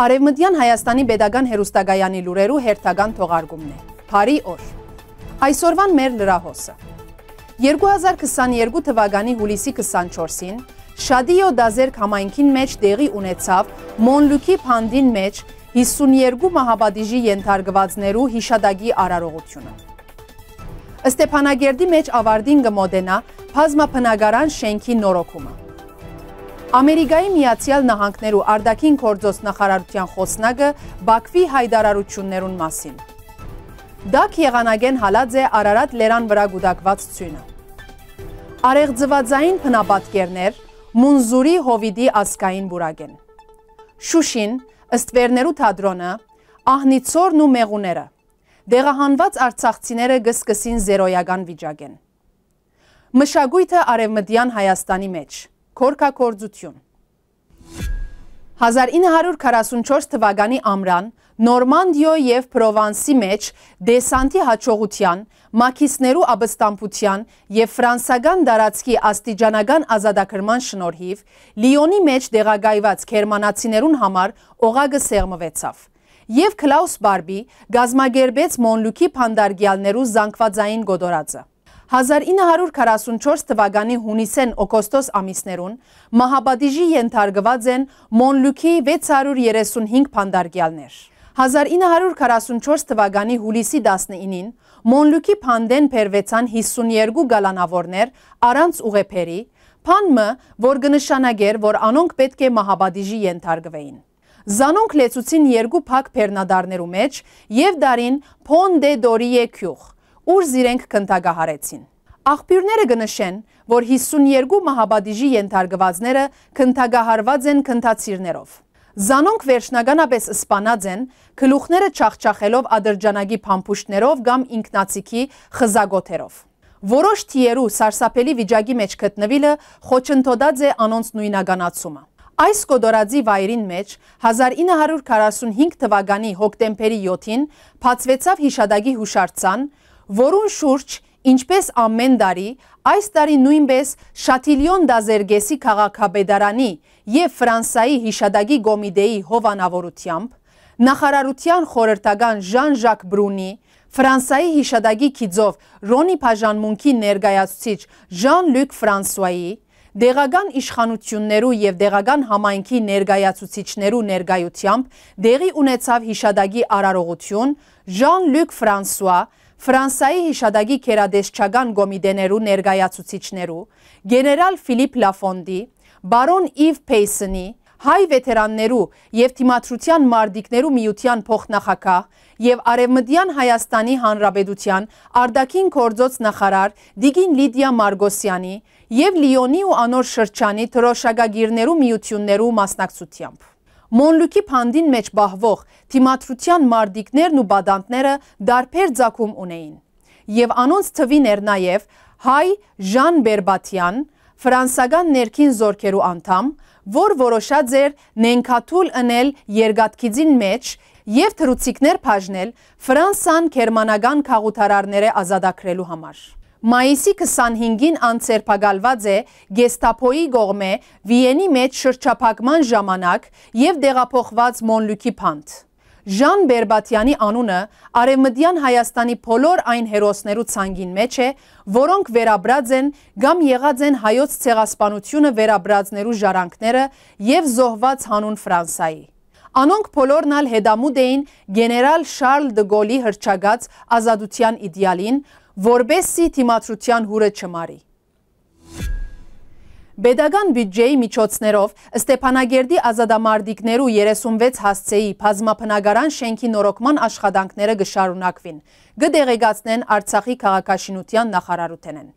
Արևմտյան Հայաստանի Պետական հերոստակայանի լուրերու հերթական թողարկումն է։ Փարի օր։ Այսօրվան մեր լրահոսը։ 2022 թվականի հուլիսի 24-ին Շադիո Դազերք համայնքին մեջ տեղի ունեցավ Մոնլուքի փանդին մեջ 52 մահաբադիժի ենթարկվածներու հիշադակի արարողությունը։ Ստեփանագերդի մեջ ավարդին կմոդենա բազմապնակարան շենքի նորոգումը։ Ամերիկայի Միացյալ Նահանգներու արդակին կործոս նախարարության խոսնագը Բաքվի հայդարարություններուն մասին։ Դակ եղանագեն հալած է Արարատ լերան վրա գուդակված ցույնը։ Արեղձվածային փնապատկերներ Մունզուրի Հովիդի ասկային բուրագեն։ Շուշին ըստ Վերներու թատրոնը ահնիցորն ու մեղուները։ Դեղահանված արցախցիները գսկսին զերոյական վիճակ են։ Մշակույթը արևմտյան Հայաստանի մեջ Քորքակորձություն 1944 թվականի ամրան Նորմանդիո և Պրովանսի մեջ դեսանտի հաջողության, մակիսներու աբստամպության և վրանսական դարացքի աստիճանական ազադակրման շնորհիվ լիոնի մեջ դեղագայված կերմանացիներուն համար ողագը սեղմվեցավ։ Եվ Քլաուս բարբի գազմագերբեց մոնլուքի պանդարգյալներու զանգվածային գոդորածը։ 1944 թվականի հունիսեն օգոստոս ամիսներուն Մահաբադիժի ենթարգված են Մոնլուքի 635 փանդարգյալներ։ 1944 թվականի հուլիսի 19-ին Մոնլուքի փանդեն փերվեցան 52 գալանավորներ առանց ուղեփերի, փանմը, որ կնշանակեր, որ անոնք պետք է Մահաբադիժի ենթարգվեին։ Զանոնք լեցուցին երկու փակ բեռնադարներու մեջ եւ դարին Փոն դե Դորիե քյուղ ուր զիրենք կնտագահարեցին։ Աղբյուրները գնշեն, որ 52 մահաբադիժի ենթարգվածները կնթագահարված են կնթացիրներով։ Զանոնք վերջնագանապես սպանած են, կլուխները չախչախելով ադրջանագի պամպուշտներով գամ ինքնացիքի խզագոթերով։ Որոշ թիերու սարսապելի վիճագի մեջ կտնվիլը խոչնթոդած է անոնց նույնագանացումը։ Այս կոդորածի վայրին մեջ 1945 թվագանի հոգտեմպերի 7-ին պացվեցավ հիշադագի հուշարցան, որուն շուրջ ինչպես ամեն տարի, այս տարի նույնպես Շաթիլիոն Դազերգեսի քաղաքաբեդարանի եւ Ֆրանսայի հիշադակի գոմիդեի հովանավորությամբ նախարարության խորհրդական Ժան-Ժակ Բրունի, Ֆրանսայի հիշադակի քիձով Ռոնի Փաժանմունքի ներկայացուցիչ Ժան-Լյուկ Ֆրանսուայի, դեղական իշխանություններու եւ դեղական համայնքի ներկայացուցիչներու ներկայությամբ դեղի ունեցավ հիշադակի արարողություն Ժան-Լյուկ Ֆրանսուա Ֆրանսայի հիշադակի քերադեսչական գոմիդեներու ներգայացուցիչներու, գեներալ Ֆիլիպ Լաֆոնդի, բարոն Իվ Փեյսնի, հայ վետերաններու եւ թիմադրության մարդիկներու միության փոխնախակահ եւ արևմտյան Հայաստանի Հանրապետության արդակին կորձոց նախարար Դիգին Լիդիա Մարգոսյանի եւ Լիոնի ու անոր շրջանի թրոշագագիրներու միություններու մասնակցությամբ Մոնլուկի պանդին մեջ բահվող թիմատրության մարդիկներն ու բադանտները դարպեր ձակում ունեին։ Եվ անոնց թվին էր նաև հայ ժան բերբատյան, վրանսական ներքին զորքերու անդամ, որ որոշած էր նենքաթուլ ընել երգատքիձին մեջ և թրուցիքներ պաժնել վրանսան կերմանագան կաղութարարները ազադակրելու համար։ Մայիսի 25-ին անցերպագալված է գեստապոյի գողմ է վիենի մեջ շրջապակման ժամանակ և դեղափոխված մոնլուքի պանդ։ ժան բերբատյանի անունը արևմդյան Հայաստանի պոլոր այն հերոսներու ծանգին մեջ է, որոնք վերաբրած են գամ եղած են հայոց ծեղասպանությունը վերաբրածներու ժարանքները և զոհված հանուն վրանսայի։ Անոնք պոլորն ալ հետամուտ էին գեներալ շարլ դգոլի հրճագած ազադության իդյալին, որբեսի թիմացրության հուրը չմարի։ Բեդագան բյուջեի միջոցներով Ստեփանագերդի ազատամարտիկներու 36 հասցեի բազմապնագարան շենքի նորոգման աշխատանքները գշարունակվին։ Գդեղեկացնեն Արցախի քաղաքաշինության նախարարութենեն։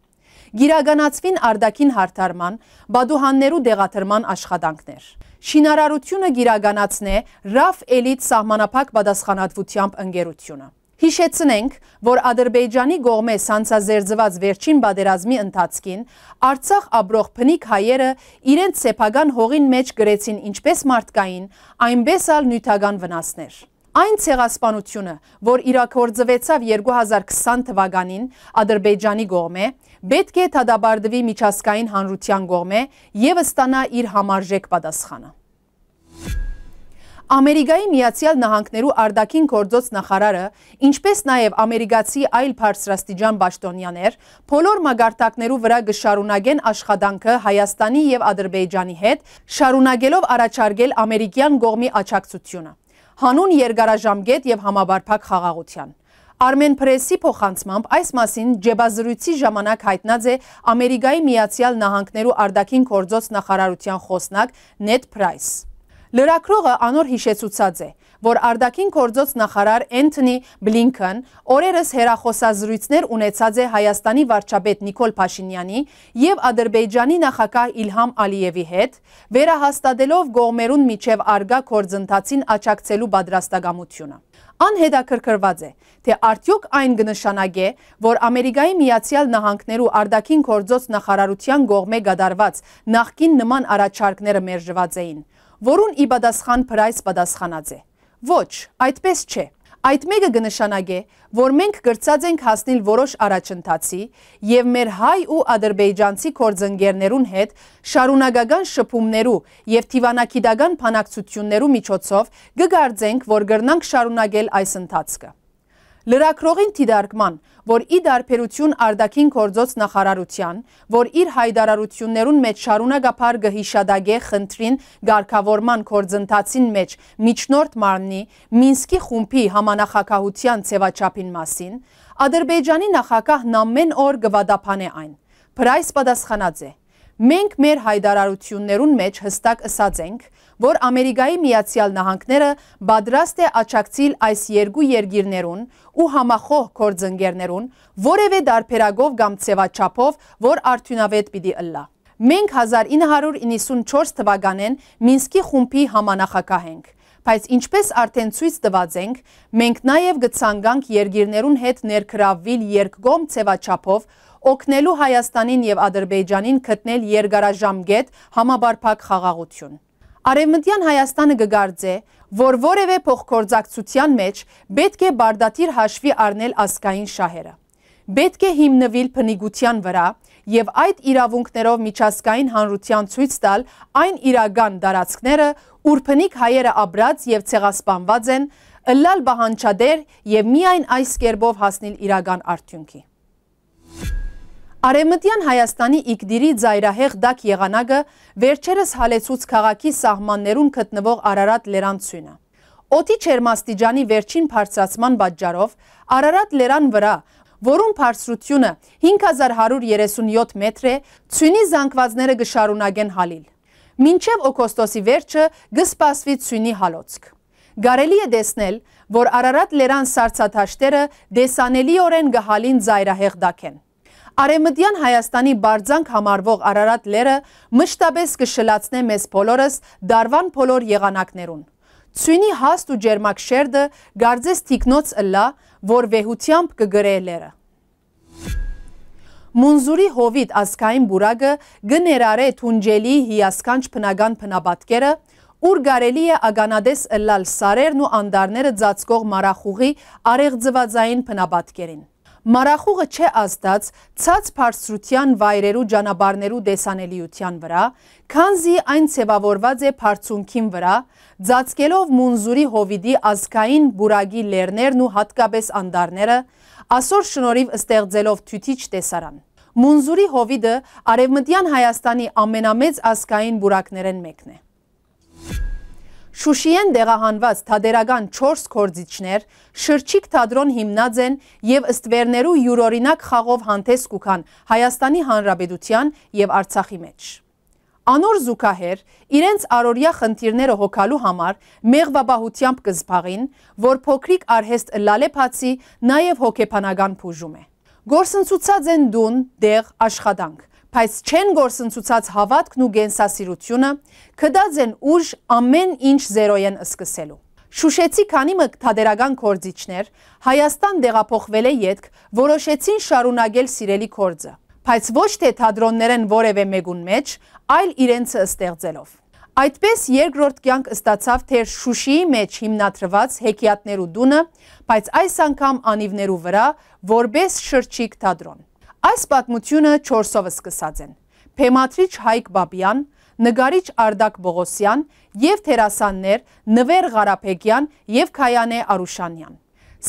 Գիրագանացվին արդակին հարթարման, բադուհաններու դեղաթրման աշխատանքներ։ Շինարարությունը գիրագանացն է ՌԱՖ էլիտ սահմանափակ պատասխանատվությամբ ընկերությունը։ Հիշեցնենք, որ ադրբեջանի գողմե սանցազերձված վերջին բադերազմի ընթացքին, արցախ աբրող պնիկ հայերը իրենց սեպագան հողին մեջ գրեցին ինչպես մարդկային, այնպես ալ նյութագան վնասներ։ Այն ցեղասպանությունը, որ իրակորձվեցավ 2020 թվականին Ադրբեջանի գողմե, պետք է թադաբարդվի միջազգային հանրության գողմե եւ ստանա իր համարժեք պատասխանը։ Ամերիկայի Միացյալ Նահանգներու արդակին գործոց նախարարը, ինչպես նաև ամերիկացի այլ բարձրաստիճան պաշտոնյաներ, փոլոր մագարտակներու վրա գշարունակեն աշխատանքը Հայաստանի եւ Ադրբեջանի հետ, շարունակելով առաջարկել ամերիկյան գողմի աչակցությունը։ Հանուն երկարաժամկետ եւ համաբարփակ խաղաղության։ Արմեն Փրեսի փոխանցմամբ այս մասին ջեբազրույցի ժամանակ հայտնած է Ամերիկայի Միացյալ Նահանգներու արդակին գործոց նախարարության խոսնակ Նետ Փրայս։ Լրակրողը անոր հիշեցուցած է, որ արդակին կործոց նախարար ենթնի բլինքն օրերս հերախոսազրույցներ ունեցած է Հայաստանի վարճաբետ նիկոլ պաշինյանի և ադրբեջանի նախակա իլհամ ալիևի հետ, վերահաստադելով գողմերուն միջև արգա կործնթացին աճակցելու բադրաստագամությունը։ Ան հետաքրքրված է, թե արդյոք այն գնշանագ է, որ ամերիկայի միացյալ նահանքներու արդակին կործոց նախարարության գողմե գադարված նախկին նման առաջարկները մերժված էին որուն ի բադասխան պրայս բադասխանած է։ Ոչ, այդպես չէ։ Այդ մեկը գնշանագե, որ մենք գրծած ենք հասնել որոշ առաջընթացի և մեր հայ ու ադրբեջանցի կործնգերներուն հետ շարունագական շպումներու և թիվանակիդական պանակցություններու միջոցով գգարձենք, որ գրնանք շարունագել այս ընթացքը լրակրողին թիդարկման, որ ի դարպերություն արդակին կործոց նախարարության, որ իր հայդարարություններուն մեջ շարունագապար գհիշադագե խնդրին գարկավորման կործընթացին մեջ միջնորդ մարնի Մինսկի խումպի համանախակահության ծևաչապին մասին, ադրբեջանի նախակահ նամեն օր գվադապան է այն, պրայս պատասխանած է, Մենք մեր հայդարարություններուն մեջ հստակ ըսած ենք, որ Ամերիկայի Միացյալ Նահանգները պատրաստ է աչակցիլ այս երկու երկիրներուն ու համախոհ կորձընկերներուն որևէ դարբերագով կամ ցևաչափով, որ արդյունավետ պիտի ըլլա։ Մենք 1994 թվականին Մինսկի խումբի համանախակահ ենք, բայց ինչպես արդեն ցույց տված ենք, մենք նաև գցանգանք երկիրներուն հետ ներքրավիլ երկգոմ ցևաչափով, օգնելու Հայաստանին եւ Ադրբեջանին գտնել երկարաժամկետ համաբարփակ խաղաղություն։ Արևմտյան Հայաստանը գգարձե, որ որևէ փոխգործակցության մեջ պետք է բարդատիր հաշվի առնել ասկային շահերը։ Պետք է հիմնվել փնիգության վրա եւ այդ իրավունքներով միջազգային հանրության ցույց տալ այն իրական դարածքները, ուր փնիկ հայերը աբրած եւ ցեղասպանված են, ըլլալ բահանչադեր եւ միայն այս կերպով հասնել իրական արդյունքի։ Արեմտյան Հայաստանի իգդիրի ձայրահեղ դակ եղանագը վերջերս հալեցուց կաղաքի սահմաններում կտնվող առարատ լերանցույնը։ Ոտի չերմաստիջանի վերջին պարցրացման բատճարով առարատ լերան վրա, որում պարսրությունը 5137 մետր է, ծույնի զանգվածները գշարունագեն հալիլ։ Մինչև օքոստոսի վերջը գսպասվի ծույնի հալոցք։ Գարելի է դեսնել, որ առարատ լերան սարցաթաշտերը դեսանելի օրեն գհալին ձայրահեղ դակ են։ Արեմտյան Հայաստանի բարձանք համարվող Արարատ լերը մշտապես կշլացնե մեզ բոլորս դարվան բոլոր եղանակներուն։ Ցույնի հաստ ու ջերմակ շերդը գարձես թիկնոց ըլլա, որ վեհությամբ կգրե լերը։ Մունզուրի հովիտ ասկային բուրագը գներարե թունջելի հիասկանչ պնագան պնաբատկերը, ուր գարելի է ագանադես ըլլալ սարերն ու անդարները ձացկող մարախուղի արեղձվածային պնաբատկերին։ Մարախուղը չէ ազդած ցած բարձրության վայրերու ճանապարհներու տեսանելիության վրա, քանզի այն ցևավորված է բարձունքին վրա, ծածկելով մունզուրի հովիդի ազգային բուրագի լեռներն ու հատկապես անդարները, ասոր շնորհիվ ստեղծելով թյութիչ տեսարան։ Մունզուրի հովիդը արևմտյան Հայաստանի ամենամեծ ազգային բուրակներեն մեկն է։ Շուշիեն դեղահանված թադերական 4 կործիչներ, շրջիկ թադրոն հիմնած են և ըստվերներու յուրորինակ խաղով հանտես կուքան Հայաստանի Հանրաբեդության և արցախի մեջ։ Անոր զուկահեր իրենց արորյա խնդիրները հոգալու համար մեղվաբահությամբ կզբաղին, որ փոքրիկ արհեստ լալեպացի նաև հոգեպանագան պուժում է։ Գործնցուցած են դուն, դեղ, աշխատանք, բայց չեն գործընծուցած հավատքն ու գենսասիրությունը, կդած են ուժ ամեն ինչ զերոյ են սկսելու։ Շուշեցի քանի մկտադերական կործիչներ, Հայաստան դեղափոխվել է ետք, որոշեցին շարունակել սիրելի կործը, բայց ոչ թե թադրոններ են որև է մեկուն մեջ, այլ իրենցը ստեղծելով։ Այդպես երկրորդ կյանք ստացավ թեր շուշիի մեջ հիմնատրված հեկիատներու դունը, բայց այս անգամ անիվներու վրա, որբես շրջիկ թադրոն։ Այս պատմությունը չորսովը սկսած են։ Պեմատրիչ Հայք բաբյան, նգարիչ արդակ բողոսյան և թերասաններ նվեր Հարապեկյան և կայան է արուշանյան։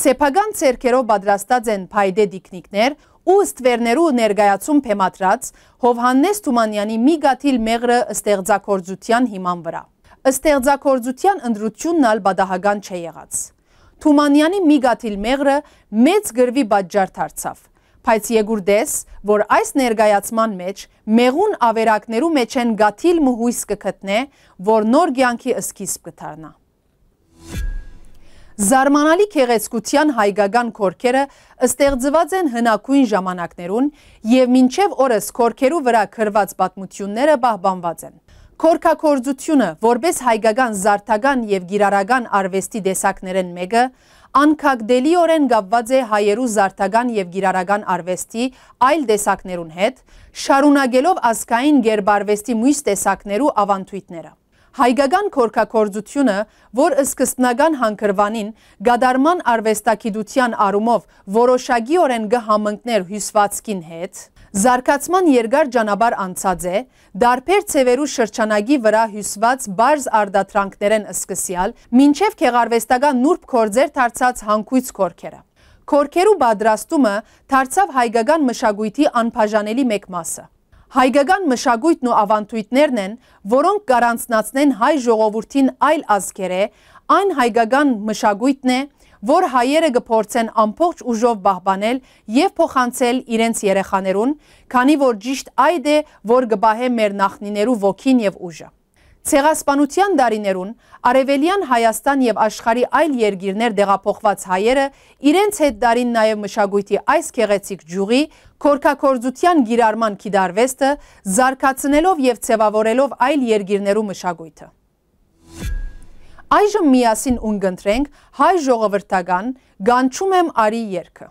Սեպագան ծերքերով բադրաստած են պայդե դիկնիքներ ու ստվերներու ներգայացում պեմատրած Հովհաննես թումանյանի մի գաթիլ մեղրը ստեղծակործության հիման վրա։ Ստեղծակործության ընդրությունն ալ բադահագան չէ եղած։ Թումանյանի մի գաթիլ մեղրը մեծ գրվի բաջար թարցավ։ Բայց եգուրդես, որ այս ներգայացման մեջ մեղուն ավերակներու մեջ են գաթիլ մու հույս կգտնե, որ նոր գյանքի սկիզբ կդառնա։ Զարմանալի քեղեցկության հայկական քորքերը ստեղծված են հնակույն ժամանակներուն եւ մինչեւ օրս քորքերու վրա քրված պատմությունները պահպանված են։ Քորքակորձությունը, որպես հայկական զարդական եւ գիրարական արվեստի դեսակներեն մեկը, անկագդելիորեն գավված է հայերու զարդական եւ գիրարական արվեստի այլ դեսակներուն հետ, շարունակելով ազգային գերբարվեստի մույս տեսակներու ավանդույթները։ Հայկական քորքակորձությունը, որ սկզբնական հանքրվանին գադարման արվեստագիտության առումով որոշագիորեն գհամընկներ հյուսվածքին հետ, զարգացման երկար ճանաբար անցած է, դարբեր ցևերու շրջանագի վրա հյուսված բարձ արդատրանքներ են սկսյալ, մինչև քեղարվեստական նուրբ կորձեր դարձած հանգույց կորքերը։ Կորքերու պատրաստումը դարձավ հայկական մշակույթի անբաժանելի մեկ մասը։ Հայգական մշագույթն ու ավանդույթներն են, որոնք գարանցնացնեն հայ ժողովրդին այլ ազգեր է, այն հայգական մշագույթն է, որ հայերը գփորձեն ամբողջ ուժով բահբանել եւ փոխանցել իրենց երեխաներուն, քանի որ ճիշտ այդ է, որ գբահե մեր նախնիներու ոգին եւ ուժը։ Ցեղասպանության դարիներուն Արևելյան Հայաստան եւ աշխարի այլ երկիրներ դեղափոխված հայերը իրենց հետ դարին նաեւ մշակույթի այս քեղեցիկ ջուղի քորքակորձության գիրարման կիդարվեստը զարգացնելով եւ ցեվավորելով այլ երկիրներու մշակույթը։ Այժմ միասին ունգընտրենք հայ ժողովրդական Գանչում եմ արի երգը։